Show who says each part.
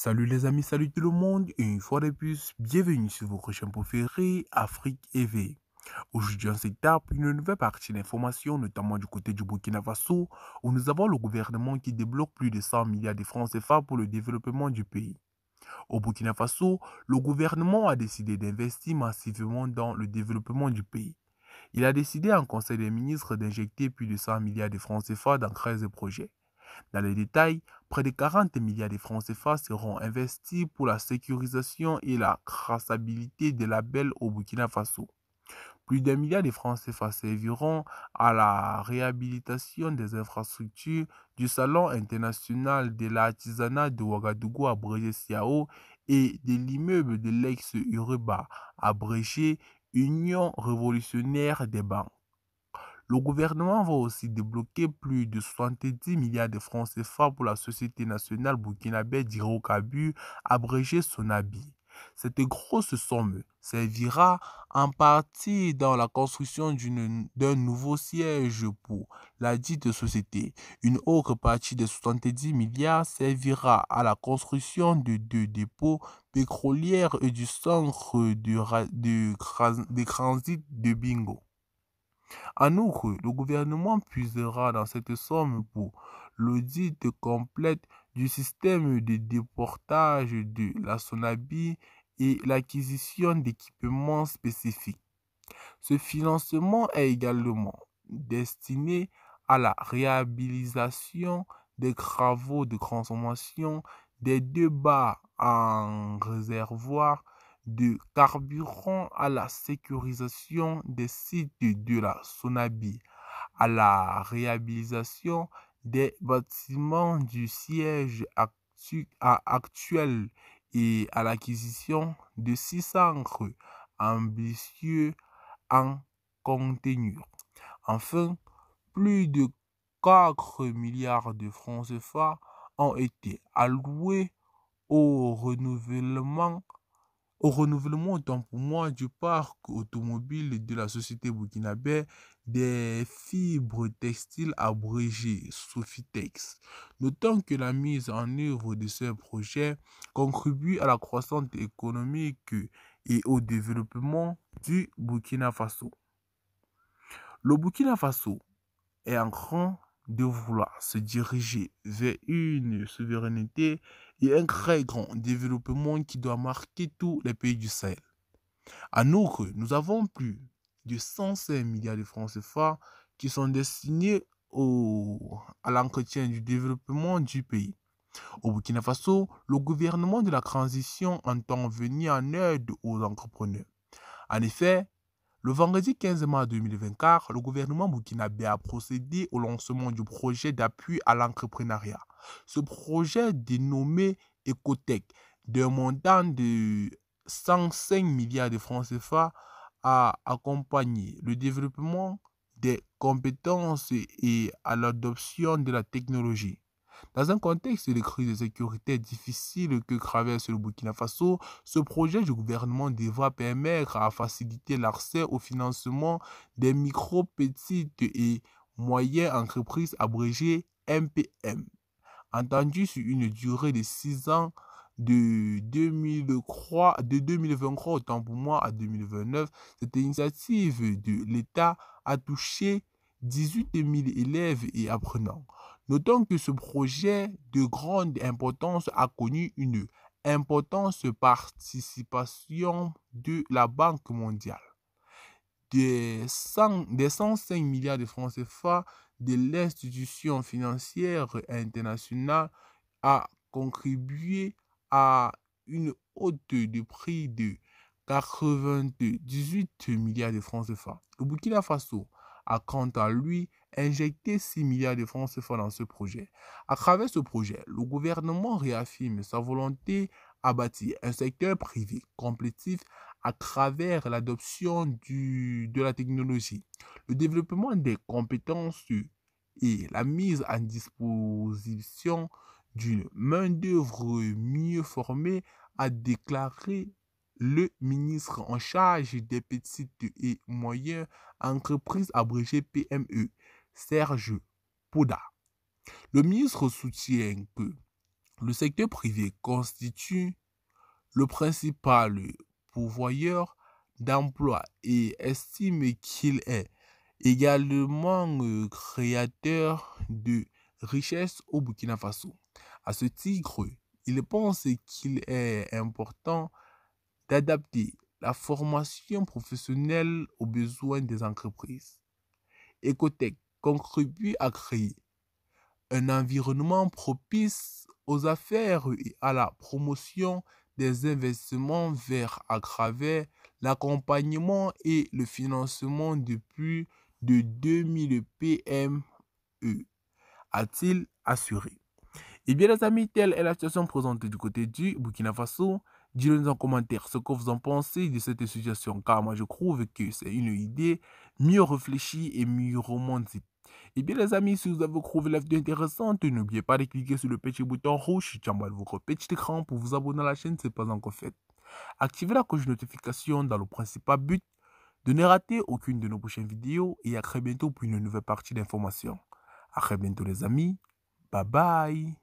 Speaker 1: Salut les amis, salut tout le monde et une fois de plus, bienvenue sur vos prochains préférés, Afrique EV. Aujourd'hui, on s'étape une nouvelle partie d'information, notamment du côté du Burkina Faso, où nous avons le gouvernement qui débloque plus de 100 milliards de francs CFA pour le développement du pays. Au Burkina Faso, le gouvernement a décidé d'investir massivement dans le développement du pays. Il a décidé en Conseil des ministres d'injecter plus de 100 milliards de francs CFA dans 13 projets. Dans les détails, près de 40 milliards de francs CFA seront investis pour la sécurisation et la traçabilité des labels au Burkina Faso. Plus d'un milliard de francs CFA serviront à la réhabilitation des infrastructures du Salon international de l'artisanat de Ouagadougou abrégé Siao et de l'immeuble de l'ex-Uruba abrégé Union révolutionnaire des banques. Le gouvernement va aussi débloquer plus de 70 milliards de francs CFA pour la Société nationale burkinabé Kabu, abrégée Sonabi. Cette grosse somme servira en partie dans la construction d'un nouveau siège pour la dite société. Une autre partie des 70 milliards servira à la construction de deux dépôts pétrolières et du centre de, de transit de Bingo. En outre, le gouvernement puisera dans cette somme pour l'audit complète du système de déportage de la Sonabie et l'acquisition d'équipements spécifiques. Ce financement est également destiné à la réhabilitation des travaux de transformation des deux bars en réservoir de carburant à la sécurisation des sites de la Sonabie, à la réhabilitation des bâtiments du siège actuel et à l'acquisition de six centres ambitieux en contenu. Enfin, plus de 4 milliards de francs CFA ont été alloués au renouvellement au renouvellement autant pour moi du parc automobile de la société burkinabé des fibres textiles abrégées Sofitex. notant que la mise en œuvre de ce projet contribue à la croissance économique et au développement du Burkina Faso. Le Burkina Faso est un grand de vouloir se diriger vers une souveraineté et un très grand développement qui doit marquer tous les pays du Sahel. À nous nous avons plus de 105 milliards de francs CFA qui sont destinés au, à l'entretien du développement du pays. Au Burkina Faso, le gouvernement de la transition entend venir en aide aux entrepreneurs. En effet, le vendredi 15 mars 2024, le gouvernement burkinabé a procédé au lancement du projet d'appui à l'entrepreneuriat. Ce projet, dénommé Ecotech, d'un montant de 105 milliards de francs CFA, a accompagné le développement des compétences et à l'adoption de la technologie. Dans un contexte de crise de sécurité difficile que traverse le Burkina Faso, ce projet du gouvernement devra permettre à faciliter l'accès au financement des micro, petites et moyennes entreprises abrégées MPM, entendu sur une durée de 6 ans de 2003, de 2023 autant pour moi à 2029. Cette initiative de l'État a touché 18 000 élèves et apprenants. Notons que ce projet de grande importance a connu une importante participation de la Banque mondiale. Des, des 105 milliards de francs CFA de l'institution financière internationale a contribué à une haute de prix de 98 milliards de francs CFA. Le Burkina Faso a quant à lui injecté 6 milliards de francs fois dans ce projet. À travers ce projet, le gouvernement réaffirme sa volonté à bâtir un secteur privé complétif à travers l'adoption de la technologie, le développement des compétences et la mise en disposition d'une main-d'œuvre mieux formée, a déclaré le ministre en charge des petites et moyennes entreprises abrégées PME. Serge Pouda. Le ministre soutient que le secteur privé constitue le principal pourvoyeur d'emplois et estime qu'il est également euh, créateur de richesses au Burkina Faso. À ce titre, il pense qu'il est important d'adapter la formation professionnelle aux besoins des entreprises. Ecotech contribue à créer un environnement propice aux affaires et à la promotion des investissements vers à l'accompagnement et le financement de plus de 2000 PME, a-t-il assuré. Eh bien les amis, telle est la situation présentée du côté du Burkina Faso. Dites-nous en commentaire ce que vous en pensez de cette suggestion car moi je trouve que c'est une idée mieux réfléchie et mieux romantique. Et eh bien les amis, si vous avez trouvé la vidéo intéressante, n'oubliez pas de cliquer sur le petit bouton rouge en votre petit écran pour vous abonner à la chaîne si ce n'est pas encore fait. Activez la cloche de notification dans le principal but de ne rater aucune de nos prochaines vidéos et à très bientôt pour une nouvelle partie d'information. A très bientôt les amis. Bye bye.